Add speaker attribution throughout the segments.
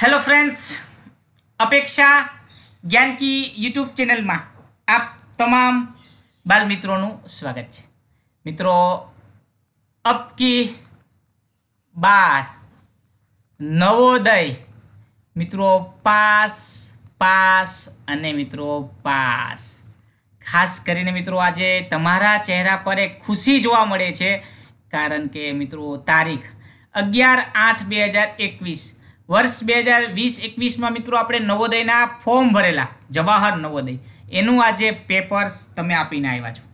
Speaker 1: hello friends અપેક્ષા જ્ઞાનકી YouTube ચેનલમાં આપ તમામ બાલ મિત્રોનું સ્વાગત છે મિત્રો અપકી બાર નવોદય મિત્રો પાસ પાસ અને મિત્રો પાસ ખાસ કરીને મિત્રો આજે તમારા ચહેરા પર એક ખુશી જોવા મળે છે કારણ કે મિત્રો તારીખ અગિયાર આઠ બે હજાર એકવીસ વર્ષ બે હજાર વીસ એકવીસમાં મિત્રો આપણે નવોદયના ફોર્મ ભરેલા જવાહર નવોદય એનું આજે પેપર્સ તમે આપીને આવ્યા છો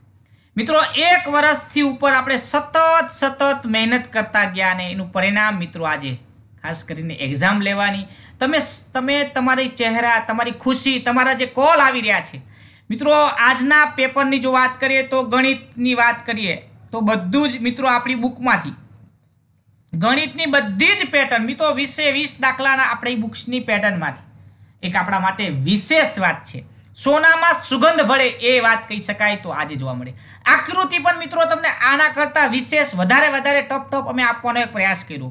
Speaker 1: મિત્રો એક વર્ષથી ઉપર આપણે સતત સતત મહેનત કરતા ગયા અને એનું પરિણામ મિત્રો આજે ખાસ કરીને એક્ઝામ લેવાની તમે તમે તમારી ચહેરા તમારી ખુશી તમારા જે કોલ આવી રહ્યા છે મિત્રો આજના પેપરની જો વાત કરીએ તો ગણિતની વાત કરીએ તો બધું જ મિત્રો આપણી બુકમાંથી ગણિતની બધી જ પેટર્ન મિત્રો વીસે વીસ દાખલાના આપણી બુક્સની પેટર્નમાંથી એક આપણા માટે વિશેષ વાત છે સોનામાં સુગંધ ભળે એ વાત કહી શકાય તો આજે જોવા મળે આકૃતિ પણ મિત્રો તમને આના કરતાં વિશેષ વધારે વધારે ટપ ટપ અમે આપવાનો એક પ્રયાસ કર્યો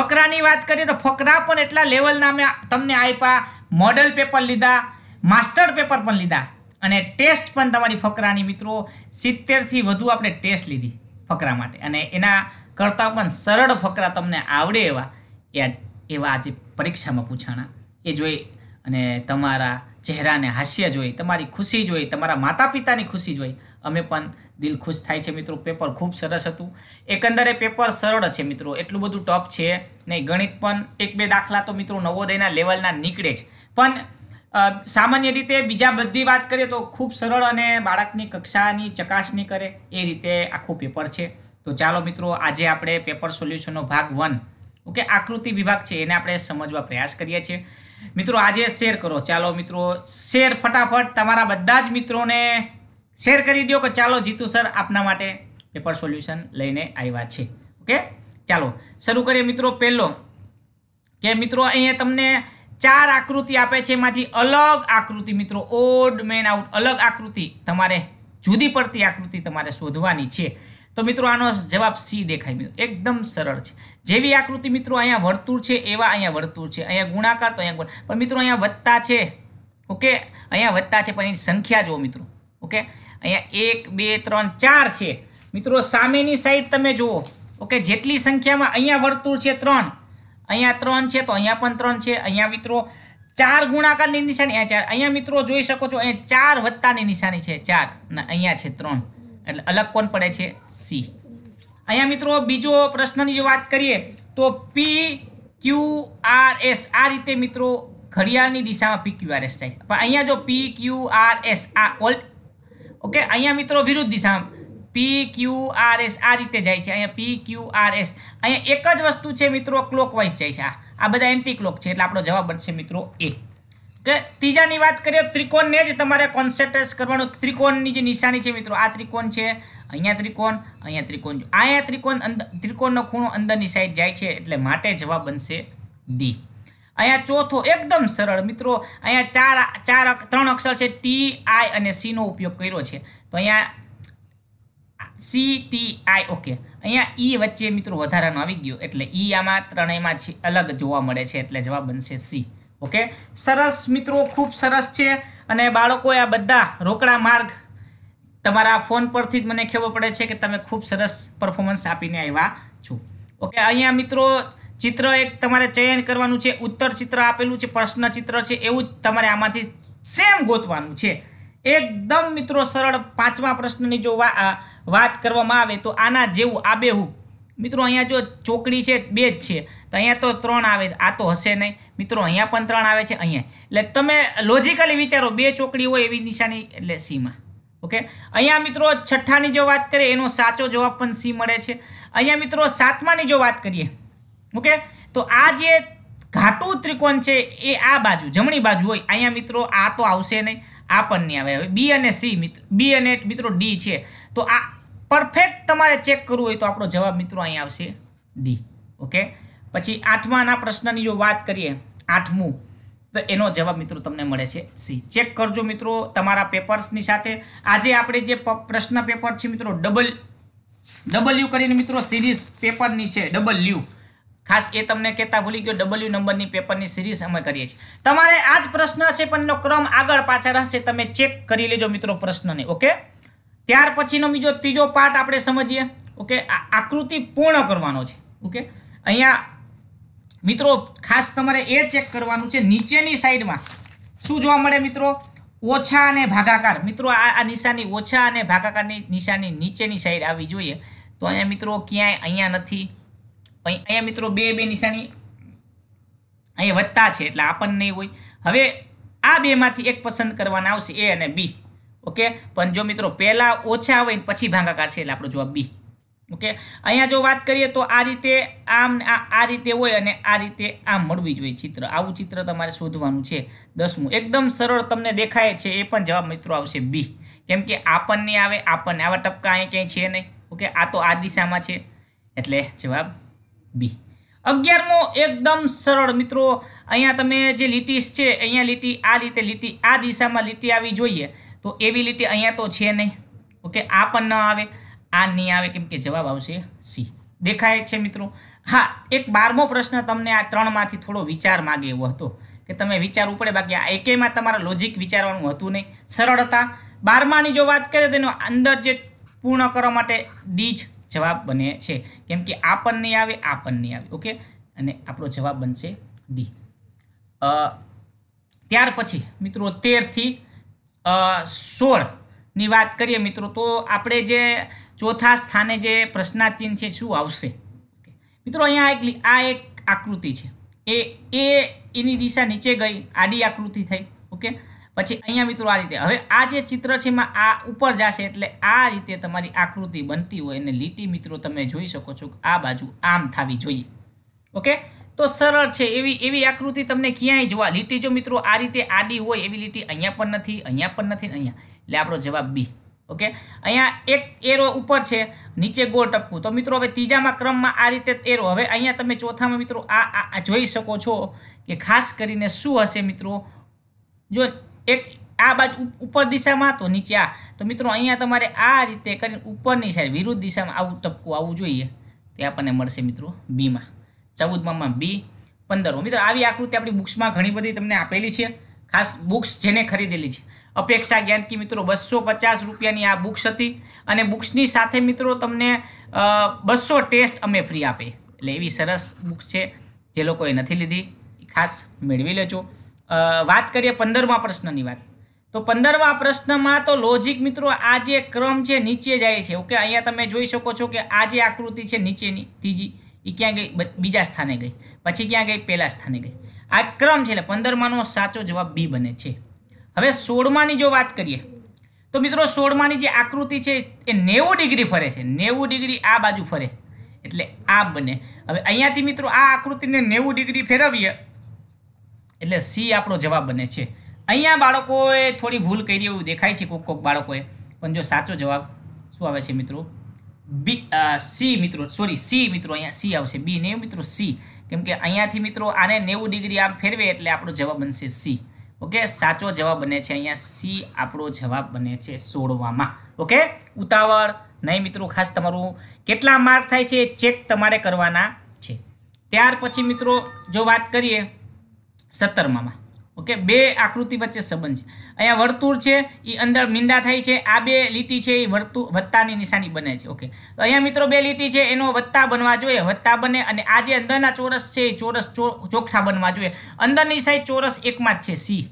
Speaker 1: ફકરાની વાત કરીએ તો ફકરા પણ એટલા લેવલના અમે તમને આપ્યા મોડલ પેપર લીધા માસ્ટર પેપર પણ લીધા અને ટેસ્ટ પણ તમારી ફકરાની મિત્રો સિત્તેરથી વધુ આપણે ટેસ્ટ લીધી ફકરા માટે અને એના કરતાં પણ સરળ ફકરા તમને આવડે એવા એ એવા આજે પરીક્ષામાં પૂછાણા એ જોઈ અને તમારા ચહેરાને હાસ્ય જોઈ તમારી ખુશી જોઈ તમારા માતા પિતાની ખુશી જોઈ અમે પણ દિલ ખુશ થાય છે મિત્રો પેપર ખૂબ સરસ હતું એકંદરે પેપર સરળ છે મિત્રો એટલું બધું ટફ છે નહીં ગણિત પણ એક બે દાખલા તો મિત્રો નવોદયના લેવલના નીકળે જ પણ સામાન્ય રીતે બીજા બધી વાત કરીએ તો ખૂબ સરળ અને બાળકની કક્ષાની ચકાસણી કરે એ રીતે આખું પેપર છે તો ચાલો મિત્રો આજે આપણે પેપર સોલ્યુશનનો ભાગ વન ઓકે આકૃતિ વિભાગ છે એને આપણે સમજવા પ્રયાસ કરીએ છીએ મિત્રો આજે શેર કરો ચાલો મિત્રો શેર ફટાફટ તમારા બધા જ મિત્રોને શેર કરી દો કે ચાલો જીતુ સર આપના માટે પેપર સોલ્યુશન લઈને આવ્યા છે ઓકે ચાલો શરૂ કરીએ મિત્રો પહેલો કે મિત્રો અહીંયા તમને ચાર આકૃતિ આપે છે એમાંથી અલગ આકૃતિ મિત્રો ઓડ મેન આઉટ અલગ આકૃતિ તમારે જુદી પડતી આકૃતિ તમારે શોધવાની છે તો મિત્રો આનો જવાબ સી દેખાય મિત્રો એકદમ સરળ છે જેવી આકૃતિ મિત્રો અહીંયા વર્તુળ છે એવા અહીંયા વર્તુળ છે અહીંયા ગુણાકાર તો અહીંયા પણ મિત્રો અહીંયા વત્તા છે ઓકે અહીંયા વત્તા છે પણ એની સંખ્યા જુઓ મિત્રો ઓકે અહીંયા એક બે ત્રણ ચાર છે મિત્રો સામેની સાઈડ તમે જુઓ ઓકે જેટલી સંખ્યામાં અહીંયા વર્તુળ છે ત્રણ અહીંયા ત્રણ છે તો અહીંયા પણ ત્રણ છે અહીંયા મિત્રો ચાર ગુણાકારની નિશાની અહીંયા ચાર અહીંયા મિત્રો જોઈ શકો છો અહીંયા ચાર વત્તાની નિશાની છે ચાર અને અહીંયા છે ત્રણ એટલે અલગ કોણ પડે છે સી અહીંયા મિત્રો બીજો પ્રશ્નની જો વાત કરીએ તો પી ક્યુ આર એસ આ રીતે મિત્રો ઘડિયાળની દિશામાં પી ક્યુ આર એસ થાય છે પણ અહીંયા જો પી ક્યુ આર એસ આ ઓલ ઓકે અહીંયા મિત્રો વિરુદ્ધ દિશામાં પી ક્યુ આર એસ આ રીતે જાય છે અહીંયા પી ક્યુ આર એસ અહીંયા એક જ વસ્તુ છે મિત્રો ક્લોકવાઇઝ જાય છે આ બધા એન્ટી ક્લોક છે એટલે આપણો જવાબ બનશે મિત્રો એ કે ત્રીજાની વાત કરીએ ત્રિકોણને જ તમારે કોન્સન્ટ્રેટ કરવાનું ત્રિકોણની જે નિશાની છે મિત્રો આ ત્રિકોણ છે અહીંયા ત્રિકોણ અહીંયા ત્રિકોણ અહીંયા ત્રિકોણ અંદર ત્રિકોણનો ખૂણો અંદરની સાઈડ જાય છે એટલે માટે જવાબ બનશે ડી અહીંયા ચોથો એકદમ સરળ મિત્રો અહીંયા ચાર ચાર ત્રણ અક્ષર છે ટી આઈ અને સીનો ઉપયોગ કર્યો છે તો અહીંયા સી ટી આઈ ઓકે અહીંયા ઈ e વચ્ચે મિત્રો વધારાનો આવી ગયો એટલે ઈ e આમાં ત્રણેયમાં અલગ જોવા મળે છે એટલે જવાબ બનશે સી ઓકે સરસ મિત્રો ખૂબ સરસ છે અને બાળકોએ આ બધા રોકડા માર્ગ તમારા ફોન પરથી જ મને ખબર પડે છે કે તમે ખૂબ સરસ પરફોર્મન્સ આપીને આવ્યા છો ઓકે અહીંયા મિત્રો ચિત્ર એક તમારે ચયન કરવાનું છે ઉત્તર ચિત્ર આપેલું છે પ્રશ્ન ચિત્ર છે એવું જ તમારે આમાંથી સેમ ગોતવાનું છે એકદમ મિત્રો સરળ પાંચમા પ્રશ્નની જો વાત કરવામાં આવે તો આના જેવું આબેહૂબ મિત્રો અહીંયા જો ચોકડી છે બે જ છે તો અહીંયા તો ત્રણ આવે છે આ તો હશે નહીં મિત્રો અહીંયા પણ ત્રણ આવે છે અહીંયા એટલે તમે લોજિકલી વિચારો બે ચોકડી હોય એવી નિશાની એટલે સીમાં ઓકે અહીંયા મિત્રો છઠ્ઠાની જો વાત કરીએ એનો સાચો જવાબ પણ સી મળે છે અહીંયા મિત્રો સાતમાની જો વાત કરીએ ઓકે તો આ જે ઘાટું ત્રિકોણ છે એ આ બાજુ જમણી બાજુ હોય અહીંયા મિત્રો આ તો આવશે નહીં આ પણ નહીં આવે હવે બી અને સી મિત્રો બી અને મિત્રો ડી છે તો આ પરફેક્ટ તમારે ચેક કરવું હોય તો આપણો જવાબ મિત્રો અહીં આવશે ડી ઓકે પછી આઠમાના પ્રશ્નની જો વાત કરીએ આઠમું તો એનો જવાબ મિત્રો તમને મળે છે સી ચેક કરજો મિત્રો તમારા પેપર્સની સાથે આજે આપણે જે પ્રશ્ન પેપર છે મિત્રો ડબલ ડબલ્યુ કરીને મિત્રો સિરીઝ પેપરની છે ડબલ્યુ ખાસ એ તમને કહેતા ભૂલી ગયો ડબલ્યુ નંબરની પેપરની સિરીઝ અમે કરીએ છીએ તમારે આ જ પ્રશ્ન હશે પણ એનો ક્રમ આગળ પાછળ હશે તમે ચેક કરી લેજો મિત્રો પ્રશ્નને ઓકે ત્યાર પછીનો બીજો ત્રીજો પાર્ટ આપણે સમજીએ ઓકે આકૃતિ પૂર્ણ કરવાનો છે ઓકે અહીંયા મિત્રો ખાસ તમારે એ ચેક કરવાનું છે નીચેની સાઈડમાં શું જોવા મળે મિત્રો ઓછા અને ભાગાકાર મિત્રો આ નિશાની ઓછા અને ભાગાકારની નિશાની નીચેની સાઈડ આવી જોઈએ તો અહીંયા મિત્રો ક્યાંય અહીંયા નથી અહીંયા મિત્રો બે બે નિશાની અહીંયા વધતા છે એટલે આપણને નહીં હોય હવે આ બેમાંથી એક પસંદ કરવાના આવશે એ અને બી ઓકે પણ જો મિત્રો પહેલાં ઓછા હોય પછી ભાંગાકાર છે એટલે આપણો જવાબ બી ઓકે અહીંયા જો વાત કરીએ તો આ રીતે આમ આ રીતે હોય અને આ રીતે આમ મળવી જોઈએ ચિત્ર આવું ચિત્ર તમારે શોધવાનું છે દસમું એકદમ સરળ તમને દેખાય છે એ પણ જવાબ મિત્રો આવશે બી કેમ કે આપણને આવે આપણને આવા ટપકા અહીં ક્યાંય છે નહીં ઓકે આ તો આ દિશામાં છે એટલે જવાબ બી અગિયારમો એકદમ સરળ મિત્રો અહીંયા તમે જે લીટીસ છે અહીંયા લીટી આ રીતે લીટી આ દિશામાં લીટી આવી જોઈએ તો એવિલિટી અહીંયા તો છે નહીં ઓકે આ પણ ન આવે આ નહીં આવે કેમ કે જવાબ આવશે સી દેખાય છે મિત્રો હા એક બારમો પ્રશ્ન તમને આ ત્રણમાંથી થોડો વિચાર માગે એવો હતો કે તમે વિચાર ઉપડે બાકી આ એકેમાં તમારા લોજિક વિચારવાનું હતું નહીં સરળ હતા બારમાની જો વાત કરીએ તો એનો અંદર જે પૂર્ણ કરવા માટે ડી જ જવાબ બને છે કેમ કે આ પણ નહીં આવે આ પણ નહીં આવે ઓકે અને આપણો જવાબ બનશે ડી ત્યાર પછી મિત્રો તેરથી સોળની વાત કરીએ મિત્રો તો આપણે જે ચોથા સ્થાને જે પ્રશ્નાચિહ્ન છે શું આવશે મિત્રો અહીંયા એક આ એક આકૃતિ છે એ એ એની દિશા નીચે ગઈ આડી આકૃતિ થઈ ઓકે પછી અહીંયા મિત્રો આ રીતે હવે આ જે ચિત્ર છે એમાં આ ઉપર જશે એટલે આ રીતે તમારી આકૃતિ બનતી હોય અને લીટી મિત્રો તમે જોઈ શકો છો આ બાજુ આમ થવી જોઈએ ઓકે તો સરળ છે એવી એવી આકૃતિ તમને ક્યાંય જોવા લીટી જો મિત્રો આ રીતે આડી હોય એવી લીટી અહીંયા પણ નથી અહીંયા પણ નથી અહીંયા એટલે આપણો જવાબ બી ઓકે અહીંયા એક એરો ઉપર છે નીચે ગોળ ટપકું તો મિત્રો હવે ત્રીજામાં ક્રમમાં આ રીતે એરો હવે અહીંયા તમે ચોથામાં મિત્રો આ જોઈ શકો છો કે ખાસ કરીને શું હશે મિત્રો જો એક આ બાજુ ઉપર દિશામાં તો નીચે આ તો મિત્રો અહીંયા તમારે આ રીતે કરીને ઉપરની સાઈડ વિરુદ્ધ દિશામાં આવું ટપકું આવવું જોઈએ તે આપણને મળશે મિત્રો બીમાં ચૌદમાં બી પંદરમો મિત્રો આવી આકૃતિ આપણી બુક્સમાં ઘણી બધી તમને આપેલી છે ખાસ બુક્સ જેને ખરીદેલી છે અપેક્ષા જ્ઞાનકી મિત્રો બસો પચાસ રૂપિયાની આ બુક્સ હતી અને બુક્સની સાથે મિત્રો તમને બસો ટેસ્ટ અમે ફ્રી આપે એટલે એવી સરસ બુક્સ છે જે લોકોએ નથી લીધી ખાસ મેળવી લેજો વાત કરીએ પંદરમા પ્રશ્નની વાત તો પંદરમા પ્રશ્નમાં તો લોજિક મિત્રો આ જે ક્રમ છે નીચે જાય છે ઓકે અહીંયા તમે જોઈ શકો છો કે આ જે આકૃતિ છે નીચેની ત્રીજી એ ક્યાં ગઈ બીજા સ્થાને ગઈ પછી ક્યાં ગઈ પહેલા સ્થાને ગઈ આ ક્રમ છે એટલે પંદરમાનો સાચો જવાબ બી બને છે હવે સોળમાની જો વાત કરીએ તો મિત્રો સોળમાની જે આકૃતિ છે એ નેવું ડિગ્રી ફરે છે નેવું ડિગ્રી આ બાજુ ફરે એટલે આ બને હવે અહીંયાથી મિત્રો આ આકૃતિને નેવું ડિગ્રી ફેરવીએ એટલે સી આપણો જવાબ બને છે અહીંયા બાળકોએ થોડી ભૂલ કરી એવું દેખાય છે કોક કોક બાળકોએ પણ જો સાચો જવાબ શું આવે છે મિત્રો બી સી મિત્રો સોરી સી મિત્રો અહીંયા સી આવશે બી ને મિત્રો સી કેમ કે અહીંયાથી મિત્રો આને નેવું ડિગ્રી આમ ફેરવે એટલે આપણો જવાબ બનશે સી ઓકે સાચો જવાબ બને છે અહીંયા સી આપણો જવાબ બને છે સોળવામાં ઓકે ઉતાવળ નહીં મિત્રો ખાસ તમારું કેટલા માર્ક થાય છે ચેક તમારે કરવાના છે ત્યાર પછી મિત્રો જો વાત કરીએ સત્તરમામાં ઓકે બે આકૃતિ વચ્ચે સંબંધ છે અહીંયા વર્તુળ છે એ અંદર મીંડા થાય છે આ બે લીટી છે એ વર્તુળ વત્તાની નિશાની બને છે ઓકે અહીંયા મિત્રો બે લીટી છે એનો વત્તા બનવા જોઈએ વત્તા બને અને આ જે અંદરના ચોરસ છે એ ચોરસ ચોખ્ખા બનવા જોઈએ અંદરની સાઈડ ચોરસ એકમાં જ છે સી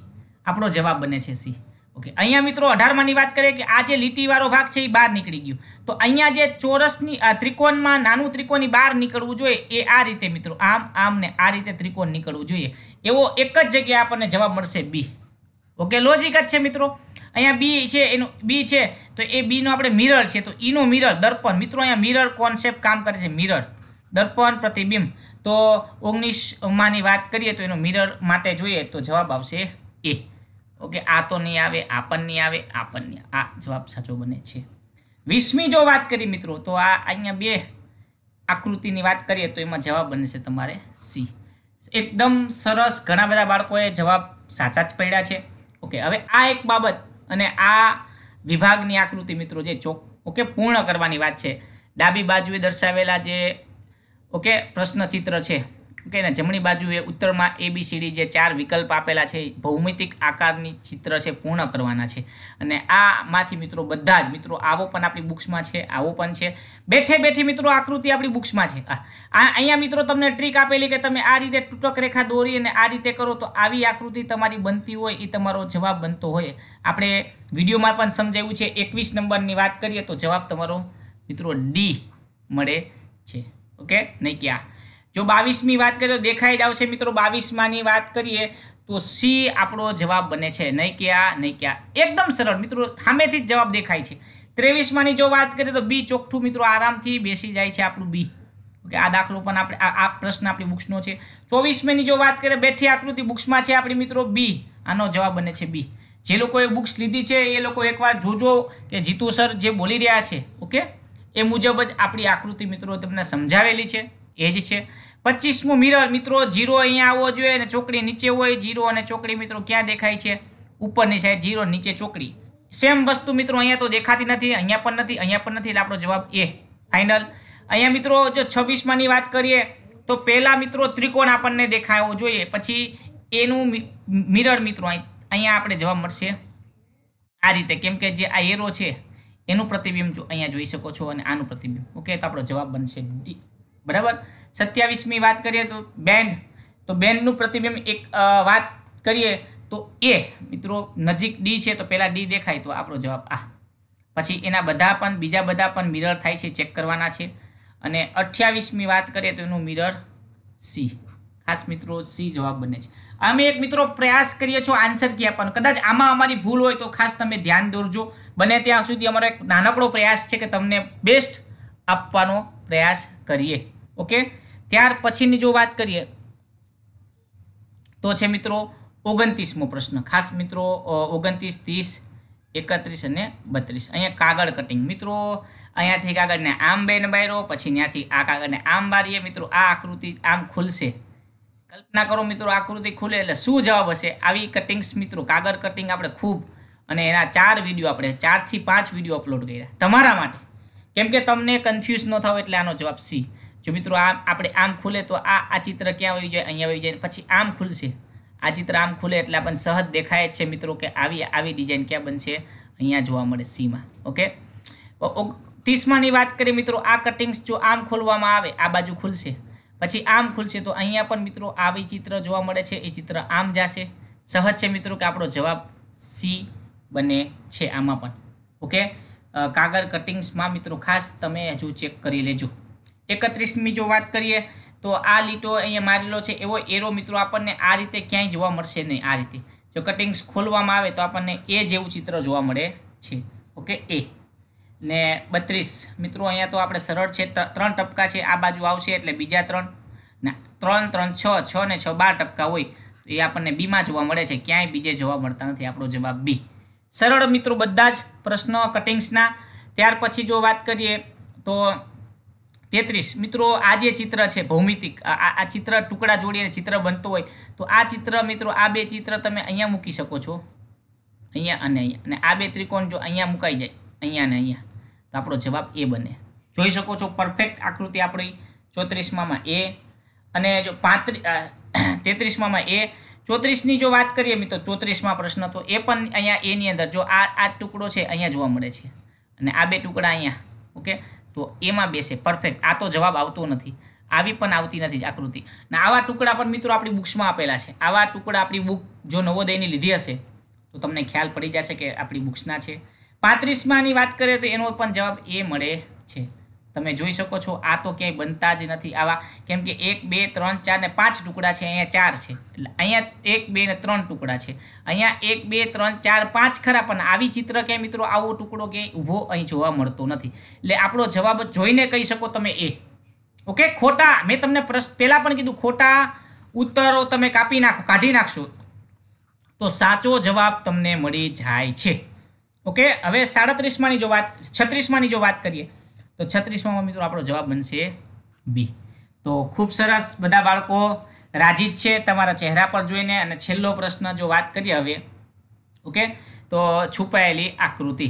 Speaker 1: આપણો જવાબ બને છે સી ઓકે અહીંયા મિત્રો અઢારમાની વાત કરીએ કે આ જે લીટીવાળો ભાગ છે એ બહાર નીકળી ગયો તો અહીંયા જે ચોરસની ત્રિકોણમાં નાનું ત્રિકોણની બહાર નીકળવું જોઈએ એ આ રીતે મિત્રો આમ આમ ને આ રીતે ત્રિકોણ નીકળવું જોઈએ એવો એક જ જગ્યાએ આપણને જવાબ મળશે બી ઓકે લોજિક જ છે મિત્રો અહીંયા બી છે એનું બી છે તો એ બીનો આપણે મિરર છે તો ઈનું e મિરર દર્પણ મિત્રો અહીંયા મિરર કોન્સેપ્ટ કામ કરે છે મિરર દર્પણ પ્રતિબિંબ તો ઓગણીસમાંની વાત કરીએ તો એનો મિરર માટે જોઈએ તો જવાબ આવશે એ ઓકે આ તો નહીં આવે આ પણ નહીં આવે આ પણ નહીં આ જવાબ સાચો બને છે વીસમી જો વાત કરી મિત્રો તો આ અહીંયા બે આકૃતિની વાત કરીએ તો એમાં જવાબ બને છે તમારે સી એકદમ સરસ ઘણા બધા બાળકોએ જવાબ સાચા જ પડ્યા છે ઓકે હવે આ એક બાબત અને આ વિભાગની આકૃતિ મિત્રો જે ચોક ઓકે પૂર્ણ કરવાની વાત છે ડાબી બાજુએ દર્શાવેલા જે ઓકે પ્રશ્નચિત્ર છે ઓકે ને જમણી બાજુએ ઉત્તરમાં એબીસીડી જે ચાર વિકલ્પ આપેલા છે ભૌમિતિક આકારની ચિત્ર છે પૂર્ણ કરવાના છે અને આ આમાંથી મિત્રો બધા જ મિત્રો આવો પણ આપણી બુક્સમાં છે આવો પણ છે બેઠે બેઠી મિત્રો આકૃતિ આપણી બુક્સમાં છે આ અહીંયા મિત્રો તમને ટ્રીક આપેલી કે તમે આ રીતે તૂટક રેખા દોરી અને આ રીતે કરો તો આવી આકૃતિ તમારી બનતી હોય એ તમારો જવાબ બનતો હોય આપણે વિડીયોમાં પણ સમજાવ્યું છે એકવીસ નંબરની વાત કરીએ તો જવાબ તમારો મિત્રો ડી મળે છે ઓકે નહીં ક્યાં જો બાવીસમી વાત કરીએ તો દેખાઈ જ આવશે મિત્રો બાવીસમાની વાત કરીએ તો સી આપણો જવાબ બને છે નહીં ક્યાં નહીં ક્યાં એકદમ સરળ મિત્રો સામેથી જ જવાબ દેખાય છે ત્રેવીસમાની જો વાત કરીએ તો બી ચોખ્ઠું મિત્રો આરામથી બેસી જાય છે આપણું બી ઓકે આ દાખલો પણ આપણે આ પ્રશ્ન આપણી બુક્સનો છે ચોવીસમીની જો વાત કરીએ બેઠી આકૃતિ બુક્સમાં છે આપણી મિત્રો બી આનો જવાબ બને છે બી જે લોકોએ બુક્સ લીધી છે એ લોકો એકવાર જોજો કે જીતુ સર જે બોલી રહ્યા છે ઓકે એ મુજબ જ આપણી આકૃતિ મિત્રો તમને સમજાવેલી છે એ જ છે પચીસમું મિરર મિત્રો જીરો અહીંયા આવવો જોઈએ અને ચોકડી નીચે હોય જીરો અને ચોકડી મિત્રો ક્યાં દેખાય છે ઉપરની સાઈડ જીરો નીચે ચોકડી સેમ વસ્તુ મિત્રો અહીંયા તો દેખાતી નથી અહીંયા પણ નથી અહીંયા પણ નથી એટલે આપણો જવાબ એ ફાઇનલ અહીંયા મિત્રો જો છવ્વીસમાંની વાત કરીએ તો પહેલાં મિત્રો ત્રિકોણ આપણને દેખાવો જોઈએ પછી એનું મિરર મિત્રો અહીંયા આપણે જવાબ મળશે આ રીતે કેમ કે જે આ એરો છે એનું પ્રતિબિંબ અહીંયા જોઈ શકો છો અને આનું પ્રતિબિંબ ઓકે તો આપણો જવાબ બનશે ડી બરાબર સત્યાવીસમી વાત કરીએ તો બેન્ડ તો બેન્ડનું પ્રતિબિંબ એક વાત કરીએ તો એ મિત્રો નજીક ડી છે તો પહેલાં ડી દેખાય તો આપણો જવાબ આ પછી એના બધા પણ બીજા બધા પણ મિરર થાય છે ચેક કરવાના છે અને અઠ્યાવીસમી વાત કરીએ તો એનું મિરર સી ખાસ મિત્રો સી જવાબ બને છે અમે એક મિત્રો પ્રયાસ કરીએ છો આન્સર કી આપવાનો કદાચ આમાં અમારી ભૂલ હોય તો ખાસ તમે ધ્યાન દોરજો બને ત્યાં સુધી અમારો એક નાનકડો પ્રયાસ છે કે તમને બેસ્ટ આપવાનો પ્રયાસ કરીએ ઓકે ત્યાર પછીની જો વાત કરીએ તો છે મિત્રો ઓગણત્રીસમો પ્રશ્ન ખાસ મિત્રો ઓગણત્રીસ ત્રીસ એકત્રીસ અને બત્રીસ અહીંયા કાગળ કટિંગ મિત્રો અહીંયાથી કાગળને આમ બેન બાયરો પછી ત્યાંથી આ કાગળને આમ બારીએ મિત્રો આ આકૃતિ આમ ખુલશે કલ્પના કરો મિત્રો આકૃતિ ખુલે એટલે શું જવાબ હશે આવી કટિંગ્સ મિત્રો કાગળ કટિંગ આપણે ખૂબ અને એના ચાર વિડીયો આપણે ચારથી પાંચ વિડીયો અપલોડ કર્યા તમારા માટે કેમ કે તમને કન્ફ્યુઝ ન થાવ એટલે આનો જવાબ સી જો મિત્રો આમ આપણે આમ ખુલે તો આ આ ચિત્ર ક્યાં આવી જાય અહીંયા આવી જાય પછી આમ ખુલશે આ ચિત્ર આમ ખુલે એટલે આપણને સહજ દેખાય જ છે મિત્રો કે આવી આવી ડિઝાઇન ક્યાં બનશે અહીંયા જોવા મળે સીમાં ઓકે ત્રીસમાની વાત કરીએ મિત્રો આ કટિંગ્સ જો આમ ખોલવામાં આવે આ બાજુ ખુલશે પછી આમ ખુલશે તો અહીંયા પણ મિત્રો આવી ચિત્ર જોવા મળે છે એ ચિત્ર આમ જશે સહજ છે મિત્રો કે આપણો જવાબ સી બને છે આમાં પણ ઓકે કાગળ કટિંગ્સમાં મિત્રો ખાસ તમે હજુ ચેક કરી લેજો એકત્રીસમી જો વાત કરીએ તો આ લીટો અહીંયા મારેલો છે એવો એરો મિત્રો આપણને આ રીતે ક્યાંય જોવા મળશે નહીં આ રીતે જો કટિંગ્સ ખોલવામાં આવે તો આપણને એ જેવું ચિત્ર જોવા મળે છે ઓકે એ ને બત્રીસ મિત્રો અહીંયા તો આપણે સરળ છે ત્રણ ટપકા છે આ બાજુ આવશે એટલે બીજા ત્રણ ના ત્રણ ત્રણ છ છ ને છ બાર ટપકા હોય એ આપણને બીમાં જોવા મળે છે ક્યાંય બીજે જોવા મળતા નથી આપણો જવાબ બી સરળ મિત્રો બધા જ પ્રશ્નો કટિંગ્સના ત્યાર પછી જો વાત કરીએ તો તેત્રીસ મિત્રો આ જે ચિત્ર છે ભૌમિતિક આ ચિત્ર ટુકડા જોડીને ચિત્ર બનતો હોય તો આ ચિત્ર મિત્રો આ બે ચિત્ર તમે અહીંયા મૂકી શકો છો અહીંયા અને અહીંયા અને આ બે ત્રિકોણ જો અહીંયા મુકાઈ જાય અહીંયા અને અહીંયા તો આપણો જવાબ એ બને જોઈ શકો છો પરફેક્ટ આકૃતિ આપણી ચોત્રીસમાં એ અને જો પાંત્રીસ તેત્રીસમાં એ ચોત્રીસની જો વાત કરીએ મિત્રો ચોત્રીસમાં પ્રશ્ન તો એ પણ અહીંયા એની અંદર જો આ આ ટુકડો છે અહીંયા જોવા મળે છે અને આ બે ટુકડા અહીંયા ઓકે તો એમાં બેસે પરફેક્ટ આ તો જવાબ આવતો નથી આવી પણ આવતી નથી જ આકૃતિ ને આવા ટુકડા પણ મિત્રો આપણી બુક્સમાં આપેલા છે આવા ટુકડા આપણી બુક જો નવોદયની લીધી હશે તો તમને ખ્યાલ પડી જશે કે આપણી બુક્સના છે પાંત્રીસમાંની વાત કરીએ તો એનો પણ જવાબ એ મળે છે તમે જોઈ શકો છો આ તો ક્યાંય બનતા જ નથી આવા કેમ કે એક બે ત્રણ ચાર ને પાંચ ટુકડા છે અહીંયા ચાર છે એટલે અહીંયા એક બે ને ત્રણ ટુકડા છે અહીંયા એક બે ત્રણ ચાર પાંચ ખરા પણ આવી ચિત્ર ક્યાંય મિત્રો આવો ટુકડો ક્યાંય ઊભો અહીં જોવા મળતો નથી એટલે આપણો જવાબ જોઈને કહી શકો તમે એ ઓકે ખોટા મેં તમને પ્રશ્ન પહેલાં પણ કીધું ખોટા ઉત્તરો તમે કાપી નાખો કાઢી નાખશો તો સાચો જવાબ તમને મળી જાય છે ઓકે હવે સાડત્રીસમાંની જો વાત છત્રીસમાંની જો વાત કરીએ તો છત્રીસમાં મિત્રો આપણો જવાબ બનશે બી તો ખૂબ સરસ બધા બાળકો રાજીત છે તમારા ચહેરા પર જોઈને અને છેલ્લો પ્રશ્ન જો વાત કરીએ હવે ઓકે તો છુપાયેલી આકૃતિ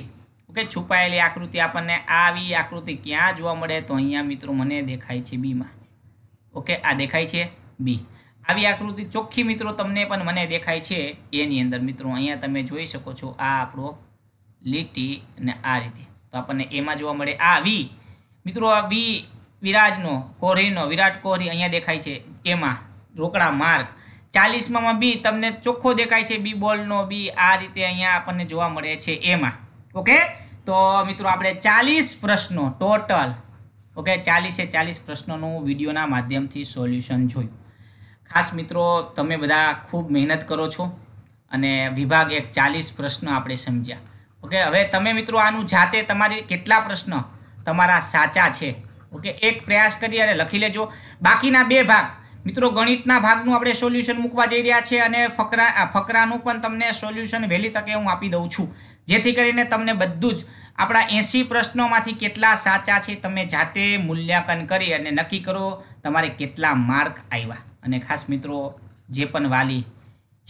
Speaker 1: ઓકે છુપાયેલી આકૃતિ આપણને આવી આકૃતિ ક્યાં જોવા મળે તો અહીંયા મિત્રો મને દેખાય છે બીમાં ઓકે આ દેખાય છે બી આવી આકૃતિ ચોખ્ખી મિત્રો તમને પણ મને દેખાય છે એની અંદર મિત્રો અહીંયા તમે જોઈ શકો છો આ આપણો લીટી અને આ રીતે તો આપણને એમાં જોવા મળે આ વી મિત્રો આ વી વિરાજનો કોહરીનો વિરાટ કોહરી અહીંયા દેખાય છે એમાં રોકડા માર્ક ચાલીસમાં બી તમને ચોખ્ખો દેખાય છે બી બોલનો બી આ રીતે અહીંયા આપણને જોવા મળે છે એમાં ઓકે તો મિત્રો આપણે ચાલીસ પ્રશ્નો ટોટલ ઓકે ચાલીસે ચાલીસ પ્રશ્નોનું વિડીયોના માધ્યમથી સોલ્યુશન જોયું ખાસ મિત્રો તમે બધા ખૂબ મહેનત કરો છો અને વિભાગ એક ચાલીસ પ્રશ્નો આપણે સમજ્યા ઓકે હવે તમે મિત્રો આનું જાતે તમારી કેટલા પ્રશ્ન તમારા સાચા છે ઓકે એક પ્રયાસ કરી અને લખી લેજો બાકીના બે ભાગ મિત્રો ગણિતના ભાગનું આપણે સોલ્યુશન મૂકવા જઈ રહ્યા છે અને ફકરા ફકરાનું પણ તમને સોલ્યુશન વહેલી તકે હું આપી દઉં છું જેથી કરીને તમને બધું જ આપણા એંસી પ્રશ્નોમાંથી કેટલા સાચા છે તમે જાતે મૂલ્યાંકન કરી અને નક્કી કરો તમારે કેટલા માર્ક આવ્યા અને ખાસ મિત્રો જે પણ વાલી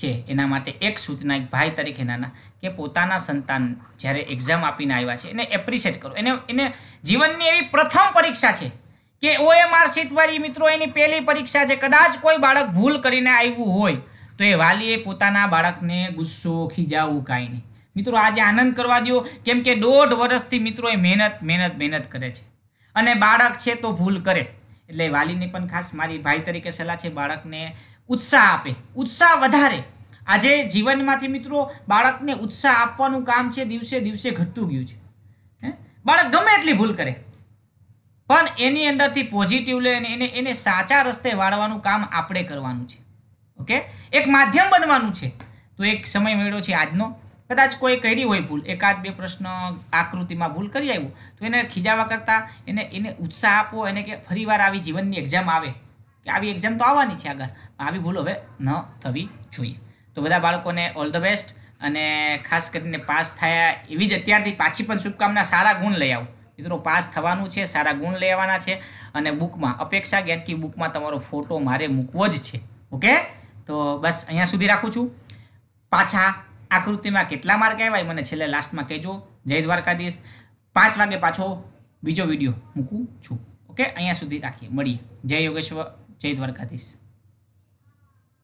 Speaker 1: છે એના માટે એક સૂચના એક ભાઈ તરીકે નાના કે પોતાના સંતાન જ્યારે એક્ઝામ આપીને આવ્યા છે એને એપ્રિશિએટ કરો એને એને જીવનની એવી પ્રથમ પરીક્ષા છે કે ઓએમઆર સીટવાળી મિત્રો એની પહેલી પરીક્ષા છે કદાચ કોઈ બાળક ભૂલ કરીને આવ્યું હોય તો એ વાલીએ પોતાના બાળકને ગુસ્સો ખીજાવવું કાંઈ નહીં મિત્રો આજે આનંદ કરવા દો કેમ કે દોઢ વર્ષથી મિત્રો એ મહેનત મહેનત મહેનત કરે છે અને બાળક છે તો ભૂલ કરે એટલે વાલીને પણ ખાસ મારી ભાઈ તરીકે સલાહ છે બાળકને ઉત્સાહ આપે ઉત્સાહ વધારે આજે જીવનમાંથી મિત્રો બાળકને ઉત્સાહ આપવાનું કામ છે દિવસે દિવસે ઘટતું ગયું છે હે બાળક ગમે એટલી ભૂલ કરે પણ એની અંદરથી પોઝિટિવ લે એને એને સાચા રસ્તે વાળવાનું કામ આપણે કરવાનું છે ઓકે એક માધ્યમ બનવાનું છે તો એક સમય મેળો છે આજનો કદાચ કોઈ કરી હોય ભૂલ એકાદ બે પ્રશ્ન આકૃતિમાં ભૂલ કરી આવ્યું તો એને ખીજાવા કરતાં એને એને ઉત્સાહ આપો એને કે ફરીવાર આવી જીવનની એક્ઝામ આવે કે આવી એક્ઝામ તો આવવાની છે આગળ આવી ભૂલ હવે ન થવી જોઈએ તો બધા બાળકોને ઓલ ધ બેસ્ટ અને ખાસ કરીને પાસ થયા એવી જ અત્યારથી પાછી પણ શુભકામના સારા ગુણ લઈ આવો મિત્રો પાસ થવાનું છે સારા ગુણ લઈ આવવાના છે અને બુકમાં અપેક્ષા ગેટકી બુકમાં તમારો ફોટો મારે મૂકવો જ છે ઓકે તો બસ અહીંયા સુધી રાખું છું પાછા આકૃતિમાં કેટલા માર્ક આવ્યા મને છેલ્લે લાસ્ટમાં કહેજો જય દ્વારકાધીશ પાંચ વાગે પાછો બીજો વિડીયો મૂકું છું ઓકે અહીંયા સુધી રાખીએ મળીએ જય યોગેશ્વર જય દ્વારકાધીશ